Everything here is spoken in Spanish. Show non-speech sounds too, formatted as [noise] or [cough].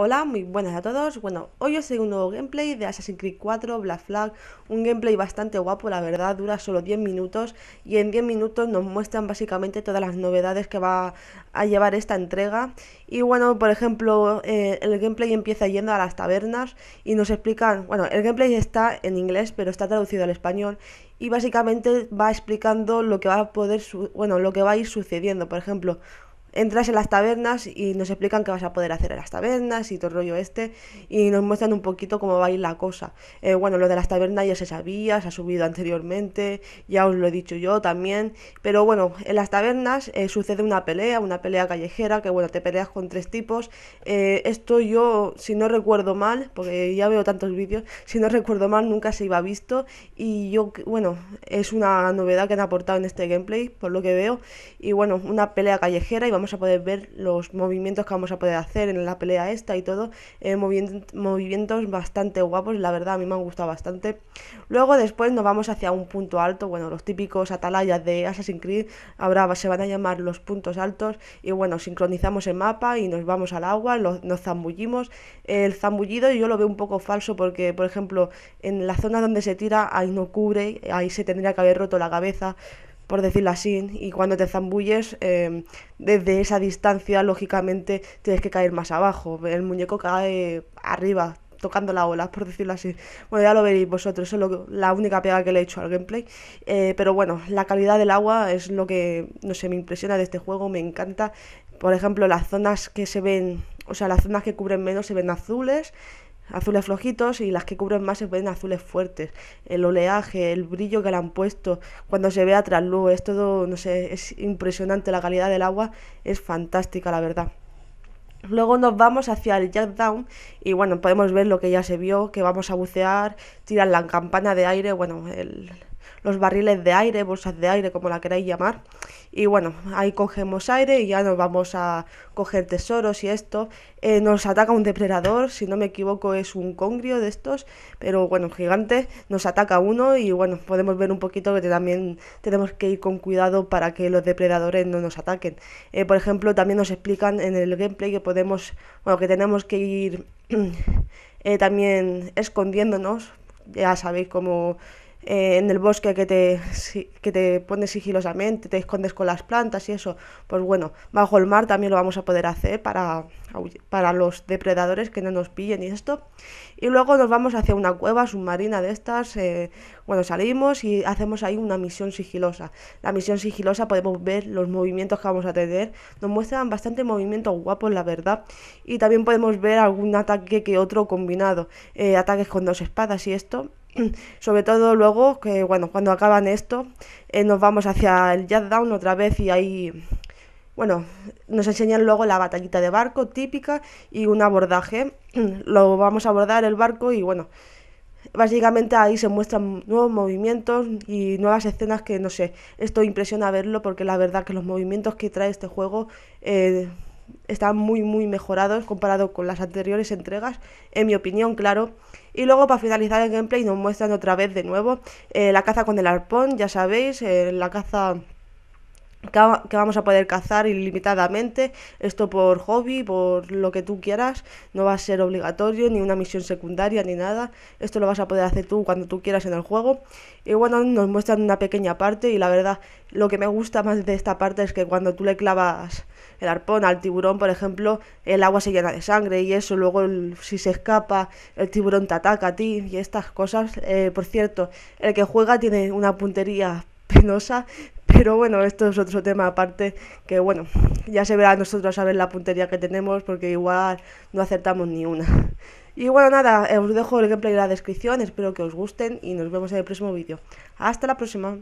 Hola, muy buenas a todos. Bueno, hoy os traigo un nuevo gameplay de Assassin's Creed 4 Black Flag. Un gameplay bastante guapo, la verdad, dura solo 10 minutos y en 10 minutos nos muestran básicamente todas las novedades que va a llevar esta entrega. Y bueno, por ejemplo, eh, el gameplay empieza yendo a las tabernas y nos explican, bueno, el gameplay está en inglés, pero está traducido al español y básicamente va explicando lo que va a poder, bueno, lo que va a ir sucediendo. Por ejemplo, entras en las tabernas y nos explican qué vas a poder hacer en las tabernas y todo el rollo este, y nos muestran un poquito cómo va a ir la cosa. Eh, bueno, lo de las tabernas ya se sabía, se ha subido anteriormente, ya os lo he dicho yo también, pero bueno, en las tabernas eh, sucede una pelea, una pelea callejera, que bueno, te peleas con tres tipos. Eh, esto yo, si no recuerdo mal, porque ya veo tantos vídeos, si no recuerdo mal, nunca se iba visto, y yo, bueno, es una novedad que han aportado en este gameplay, por lo que veo, y bueno, una pelea callejera y vamos a poder ver los movimientos que vamos a poder hacer en la pelea esta y todo. Eh, movimientos bastante guapos, la verdad a mí me han gustado bastante. Luego después nos vamos hacia un punto alto, bueno, los típicos atalayas de Assassin's Creed, ahora se van a llamar los puntos altos y bueno, sincronizamos el mapa y nos vamos al agua, nos zambullimos. El zambullido yo lo veo un poco falso porque, por ejemplo, en la zona donde se tira ahí no cubre, ahí se tendría que haber roto la cabeza por decirlo así, y cuando te zambulles, em, desde esa distancia, lógicamente, tienes que caer más abajo. El muñeco cae arriba, tocando la ola, por decirlo así. Bueno, ya lo veréis vosotros, eso es la única pega que le he hecho al gameplay. Eh, pero bueno, la calidad del agua es lo que, no sé, me impresiona de este juego, me encanta. Por ejemplo, las zonas que se ven, o sea, las zonas que cubren menos se ven azules azules flojitos y las que cubren más se ven azules fuertes. El oleaje, el brillo que le han puesto, cuando se ve a trasluz, es todo, no sé, es impresionante. La calidad del agua es fantástica, la verdad. Luego nos vamos hacia el Jackdown Down y bueno, podemos ver lo que ya se vio, que vamos a bucear, tiran la campana de aire, bueno, el, los barriles de aire, bolsas de aire, como la queráis llamar. Y bueno, ahí cogemos aire y ya nos vamos a coger tesoros y esto. Eh, nos ataca un depredador, si no me equivoco es un congrio de estos, pero bueno, gigante. Nos ataca uno y bueno, podemos ver un poquito que también tenemos que ir con cuidado para que los depredadores no nos ataquen. Eh, por ejemplo, también nos explican en el gameplay que podemos, bueno, que tenemos que ir [clears throat] eh, también escondiéndonos. Ya sabéis cómo eh, en el bosque que te, te pones sigilosamente, te escondes con las plantas y eso, pues bueno, bajo el mar también lo vamos a poder hacer para, para los depredadores que no nos pillen y esto. Y luego nos vamos hacia una cueva submarina de estas, eh, bueno, salimos y hacemos ahí una misión sigilosa. La misión sigilosa podemos ver los movimientos que vamos a tener, nos muestran bastante movimientos guapos, la verdad, y también podemos ver algún ataque que otro combinado, eh, ataques con dos espadas y esto. [clears throat] sobre todo luego que bueno cuando acaban esto eh, nos vamos hacia el jazz down otra vez y ahí bueno nos enseñan luego la batallita de barco típica y un abordaje [clears throat] lo vamos a abordar el barco y bueno básicamente ahí se muestran nuevos movimientos y nuevas escenas que no sé esto impresiona verlo porque la verdad que los movimientos que trae este juego eh, están muy, muy mejorados comparado con las anteriores entregas, en mi opinión, claro. Y luego para finalizar el gameplay nos muestran otra vez de nuevo eh, la caza con el arpón, ya sabéis, eh, la caza que vamos a poder cazar ilimitadamente, esto por hobby, por lo que tú quieras, no va a ser obligatorio, ni una misión secundaria, ni nada, esto lo vas a poder hacer tú cuando tú quieras en el juego. Y bueno, nos muestran una pequeña parte y la verdad, lo que me gusta más de esta parte es que cuando tú le clavas el arpón al tiburón, por ejemplo, el agua se llena de sangre y eso, luego si se escapa, el tiburón te ataca a ti y estas cosas. Eh, por cierto, el que juega tiene una puntería penosa pero bueno, esto es otro tema aparte que bueno, ya se verá nosotros a ver la puntería que tenemos porque igual no acertamos ni una. Y bueno, nada, os dejo el gameplay en la descripción, espero que os gusten y nos vemos en el próximo vídeo. Hasta la próxima.